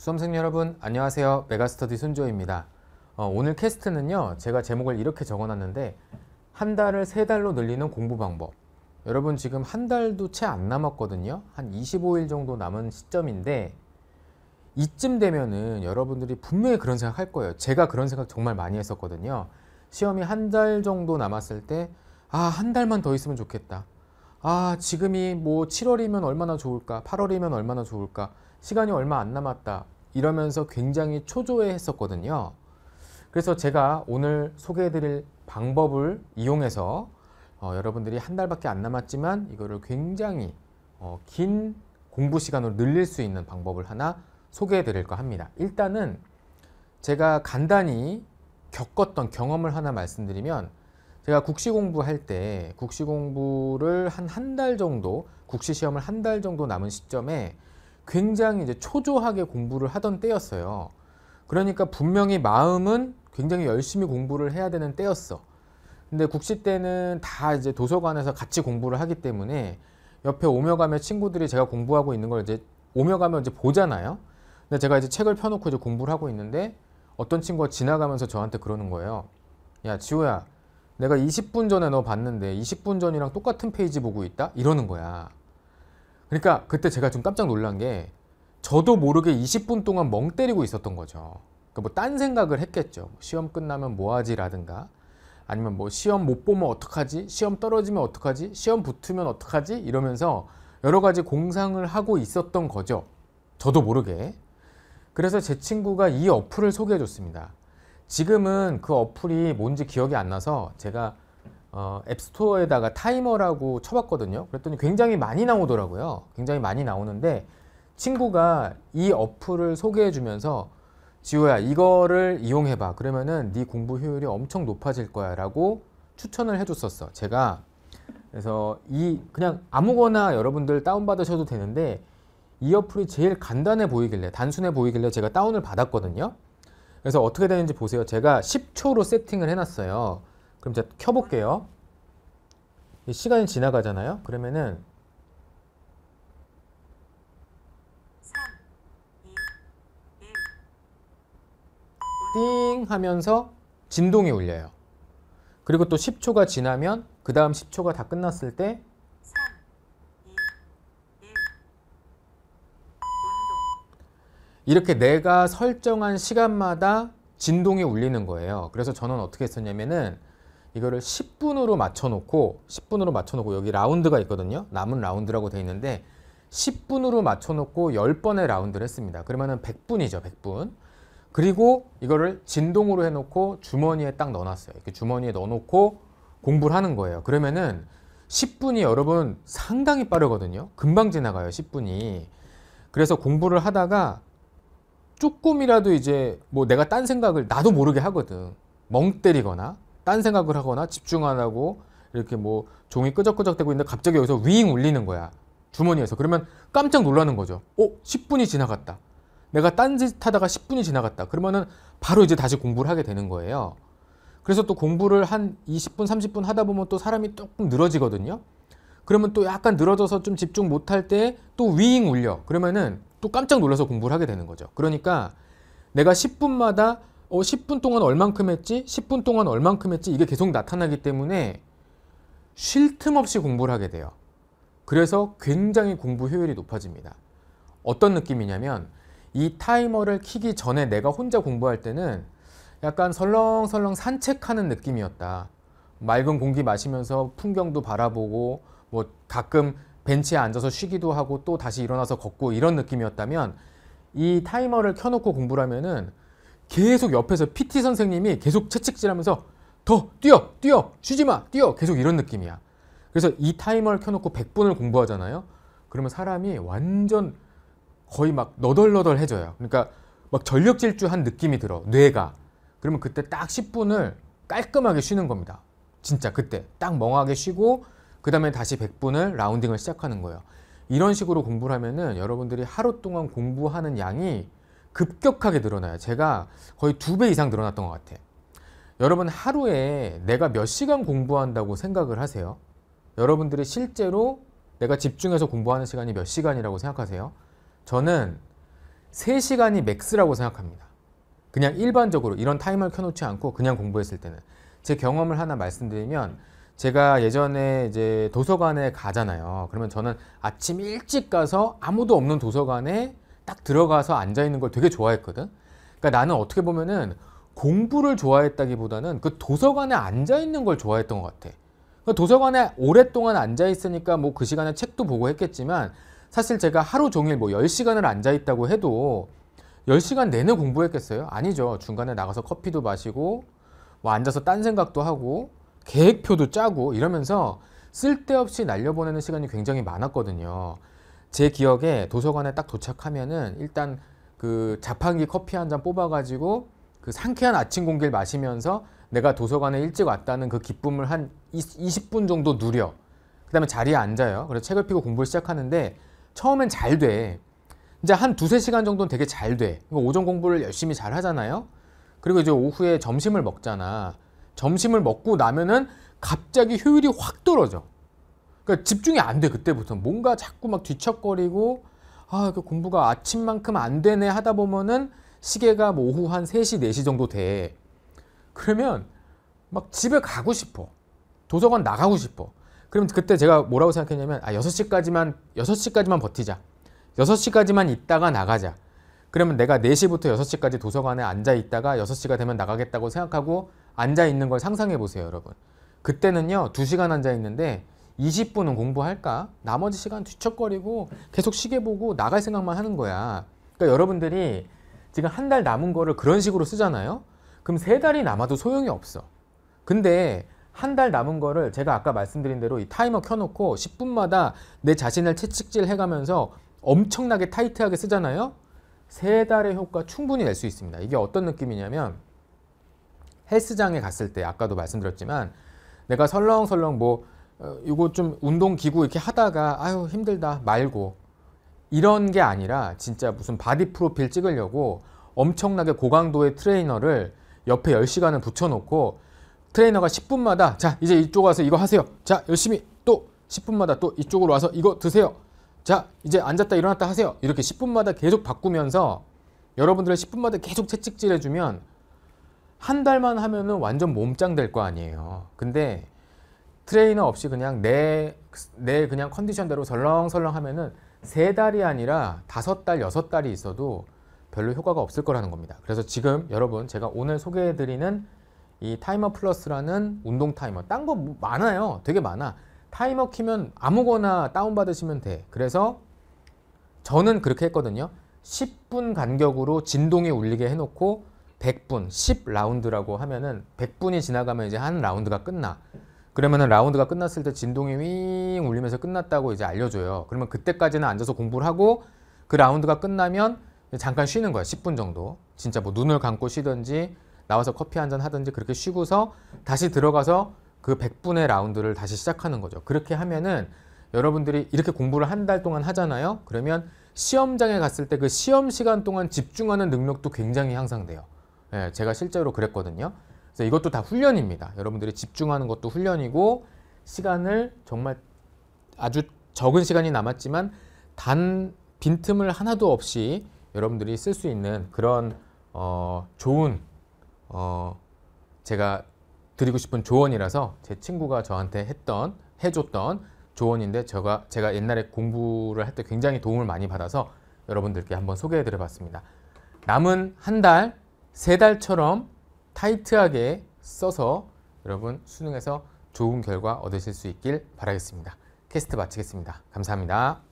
수험생 여러분 안녕하세요 메가스터디 순조입니다 어, 오늘 캐스트는요 제가 제목을 이렇게 적어놨는데 한 달을 세 달로 늘리는 공부 방법 여러분 지금 한 달도 채 안 남았거든요 한 25일 정도 남은 시점인데 이쯤 되면은 여러분들이 분명히 그런 생각할 거예요 제가 그런 생각 정말 많이 했었거든요 시험이 한 달 정도 남았을 때 아 한 달만 더 있으면 좋겠다 아 지금이 뭐 7월이면 얼마나 좋을까 8월이면 얼마나 좋을까 시간이 얼마 안 남았다 이러면서 굉장히 초조해 했었거든요. 그래서 제가 오늘 소개해드릴 방법을 이용해서 어, 여러분들이 한 달밖에 안 남았지만 이거를 굉장히 어, 긴 공부 시간으로 늘릴 수 있는 방법을 하나 소개해 드릴까 합니다. 일단은 제가 간단히 겪었던 경험을 하나 말씀드리면 제가 국시 공부할 때 국시 공부를 한 한 달 정도 국시 시험을 한 달 정도 남은 시점에 굉장히 이제 초조하게 공부를 하던 때였어요. 그러니까 분명히 마음은 굉장히 열심히 공부를 해야 되는 때였어. 근데 국시 때는 다 이제 도서관에서 같이 공부를 하기 때문에 옆에 오며 가며 친구들이 제가 공부하고 있는 걸 이제 오며 가며 이제 보잖아요. 근데 제가 이제 책을 펴놓고 이제 공부를 하고 있는데 어떤 친구가 지나가면서 저한테 그러는 거예요. 야 지호야 내가 20분 전에 너 봤는데 20분 전이랑 똑같은 페이지 보고 있다? 이러는 거야. 그러니까 그때 제가 좀 깜짝 놀란 게 저도 모르게 20분 동안 멍 때리고 있었던 거죠. 그러니까 뭐딴 생각을 했겠죠. 시험 끝나면 뭐 하지라든가 아니면 뭐 시험 못 보면 어떡하지? 시험 떨어지면 어떡하지? 시험 붙으면 어떡하지? 이러면서 여러 가지 공상을 하고 있었던 거죠. 저도 모르게. 그래서 제 친구가 이 어플을 소개해 줬습니다. 지금은 그 어플이 뭔지 기억이 안 나서 제가 어, 앱스토어에다가 타이머라고 쳐봤거든요. 그랬더니 굉장히 많이 나오더라고요. 굉장히 많이 나오는데 친구가 이 어플을 소개해주면서 지호야 이거를 이용해봐. 그러면은 네 공부 효율이 엄청 높아질 거야라고 추천을 해줬었어. 제가 그래서 이 그냥 아무거나 여러분들 다운 받으셔도 되는데 이 어플이 제일 간단해 보이길래 단순해 보이길래 제가 다운을 받았거든요. 그래서 어떻게 되는지 보세요. 제가 10초로 세팅을 해놨어요. 그럼 제가 켜볼게요. 시간이 지나가잖아요. 그러면은 띵 하면서 진동이 울려요. 그리고 또 10초가 지나면 그 다음 10초가 다 끝났을 때 이렇게 내가 설정한 시간마다 진동이 울리는 거예요. 그래서 저는 어떻게 했었냐면은 이거를 10분으로 맞춰놓고 10분으로 맞춰놓고 여기 라운드가 있거든요. 남은 라운드라고 되어 있는데 10분으로 맞춰놓고 10번의 라운드를 했습니다. 그러면은 100분이죠. 100분. 그리고 이거를 진동으로 해놓고 주머니에 딱 넣어놨어요. 이렇게 주머니에 넣어놓고 공부를 하는 거예요. 그러면은 10분이 여러분 상당히 빠르거든요. 금방 지나가요. 10분이. 그래서 공부를 하다가 조금이라도 이제 뭐 내가 딴 생각을 나도 모르게 하거든. 멍 때리거나 딴 생각을 하거나 집중 안 하고 이렇게 뭐 종이 끄적끄적대고 있는데 갑자기 여기서 윙 울리는 거야. 주머니에서. 그러면 깜짝 놀라는 거죠. 어? 10분이 지나갔다. 내가 딴짓 하다가 10분이 지나갔다. 그러면은 바로 이제 다시 공부를 하게 되는 거예요. 그래서 또 공부를 한 20분, 30분 하다 보면 또 사람이 조금 늘어지거든요. 그러면 또 약간 늘어져서 좀 집중 못할 때 또 윙 울려. 그러면은 또 깜짝 놀라서 공부를 하게 되는 거죠. 그러니까 내가 10분마다 어, 10분 동안 얼만큼 했지? 10분 동안 얼만큼 했지? 이게 계속 나타나기 때문에 쉴 틈 없이 공부를 하게 돼요. 그래서 굉장히 공부 효율이 높아집니다. 어떤 느낌이냐면 이 타이머를 키기 전에 내가 혼자 공부할 때는 약간 설렁설렁 산책하는 느낌이었다. 맑은 공기 마시면서 풍경도 바라보고 뭐 가끔 벤치에 앉아서 쉬기도 하고 또 다시 일어나서 걷고 이런 느낌이었다면 이 타이머를 켜놓고 공부를 하면은 계속 옆에서 PT 선생님이 계속 채찍질하면서 더 뛰어 뛰어 쉬지 마 뛰어 계속 이런 느낌이야 그래서 이 타이머를 켜놓고 100분을 공부하잖아요 그러면 사람이 완전 거의 막 너덜너덜해져요 그러니까 막 전력 질주한 느낌이 들어 뇌가 그러면 그때 딱 10분을 깔끔하게 쉬는 겁니다 진짜 그때 딱 멍하게 쉬고 그 다음에 다시 100분을 라운딩을 시작하는 거예요 이런 식으로 공부를 하면은 여러분들이 하루 동안 공부하는 양이 급격하게 늘어나요. 제가 거의 두 배 이상 늘어났던 것 같아. 요 여러분 하루에 내가 몇 시간 공부한다고 생각을 하세요? 여러분들이 실제로 내가 집중해서 공부하는 시간이 몇 시간이라고 생각하세요? 저는 3시간이 맥스라고 생각합니다. 그냥 일반적으로 이런 타이머를 켜놓지 않고 그냥 공부했을 때는 제 경험을 하나 말씀드리면 제가 예전에 이제 도서관에 가잖아요. 그러면 저는 아침 일찍 가서 아무도 없는 도서관에 딱 들어가서 앉아 있는 걸 되게 좋아했거든. 그러니까 나는 어떻게 보면은 공부를 좋아했다기보다는 그 도서관에 앉아 있는 걸 좋아했던 것 같아. 그러니까 도서관에 오랫동안 앉아 있으니까 뭐 그 시간에 책도 보고 했겠지만 사실 제가 하루 종일 뭐 10시간을 앉아 있다고 해도 10시간 내내 공부했겠어요? 아니죠. 중간에 나가서 커피도 마시고 뭐 앉아서 딴 생각도 하고 계획표도 짜고 이러면서 쓸데없이 날려보내는 시간이 굉장히 많았거든요. 제 기억에 도서관에 딱 도착하면은 일단 그 자판기 커피 한 잔 뽑아가지고 그 상쾌한 아침 공기를 마시면서 내가 도서관에 일찍 왔다는 그 기쁨을 한 20분 정도 누려. 그 다음에 자리에 앉아요. 그래서 책을 피고 공부를 시작하는데 처음엔 잘 돼. 이제 한 두세 시간 정도는 되게 잘 돼. 오전 공부를 열심히 잘 하잖아요. 그리고 이제 오후에 점심을 먹잖아. 점심을 먹고 나면은 갑자기 효율이 확 떨어져. 그러니까 집중이 안 돼 그때부터 뭔가 자꾸 막 뒤척거리고 아, 그 공부가 아침만큼 안 되네 하다 보면은 시계가 뭐 오후 한 3시, 4시 정도 돼. 그러면 막 집에 가고 싶어. 도서관 나가고 싶어. 그럼 그때 제가 뭐라고 생각했냐면 아, 6시까지만 6시까지만 버티자. 6시까지만 있다가 나가자. 그러면 내가 4시부터 6시까지 도서관에 앉아 있다가 6시가 되면 나가겠다고 생각하고 앉아 있는 걸 상상해 보세요, 여러분. 그때는요. 2시간 앉아 있는데 20분은 공부할까? 나머지 시간 뒤척거리고 계속 시계 보고 나갈 생각만 하는 거야. 그러니까 여러분들이 지금 한 달 남은 거를 그런 식으로 쓰잖아요. 그럼 세 달이 남아도 소용이 없어. 근데 한 달 남은 거를 제가 아까 말씀드린 대로 이 타이머 켜놓고 10분마다 내 자신을 채찍질 해가면서 엄청나게 타이트하게 쓰잖아요. 세 달의 효과 충분히 낼 수 있습니다. 이게 어떤 느낌이냐면 헬스장에 갔을 때 아까도 말씀드렸지만 내가 설렁설렁 뭐 이거 어, 좀 운동 기구 이렇게 하다가 아유 힘들다 말고 이런 게 아니라 진짜 무슨 바디 프로필 찍으려고 엄청나게 고강도의 트레이너를 옆에 10시간을 붙여놓고 트레이너가 10분마다 자 이제 이쪽 와서 이거 하세요 자 열심히 또 10분마다 또 이쪽으로 와서 이거 드세요 자 이제 앉았다 일어났다 하세요 이렇게 10분마다 계속 바꾸면서 여러분들의 10분마다 계속 채찍질 해주면 한 달만 하면은 완전 몸짱 될 거 아니에요 근데 트레이너 없이 그냥 내, 내 그냥 컨디션대로 설렁설렁 하면은 세 달이 아니라 다섯 달, 여섯 달이 있어도 별로 효과가 없을 거라는 겁니다. 그래서 지금 여러분 제가 오늘 소개해드리는 이 타이머 플러스라는 운동 타이머 딴거 뭐 많아요. 되게 많아. 타이머 키면 아무거나 다운받으시면 돼. 그래서 저는 그렇게 했거든요. 10분 간격으로 진동이 울리게 해놓고 100분, 10라운드라고 하면은 100분이 지나가면 이제 한 라운드가 끝나. 그러면 라운드가 끝났을 때 진동이 윙 울리면서 끝났다고 이제 알려줘요. 그러면 그때까지는 앉아서 공부를 하고 그 라운드가 끝나면 잠깐 쉬는 거야. 10분 정도. 진짜 뭐 눈을 감고 쉬든지 나와서 커피 한 잔 하든지 그렇게 쉬고서 다시 들어가서 그 100분의 라운드를 다시 시작하는 거죠. 그렇게 하면은 여러분들이 이렇게 공부를 한 달 동안 하잖아요. 그러면 시험장에 갔을 때 그 시험 시간 동안 집중하는 능력도 굉장히 향상돼요. 예, 제가 실제로 그랬거든요. 그래서 이것도 다 훈련입니다. 여러분들이 집중하는 것도 훈련이고 시간을 정말 아주 적은 시간이 남았지만 단 빈틈을 하나도 없이 여러분들이 쓸 수 있는 그런 어, 좋은 어, 제가 드리고 싶은 조언이라서 제 친구가 저한테 했던 해줬던 조언인데 제가 제가 옛날에 공부를 할 때 굉장히 도움을 많이 받아서 여러분들께 한번 소개해드려봤습니다. 남은 한 달, 세 달처럼 타이트하게 써서 여러분 수능에서 좋은 결과 얻으실 수 있길 바라겠습니다. 테스트 마치겠습니다. 감사합니다.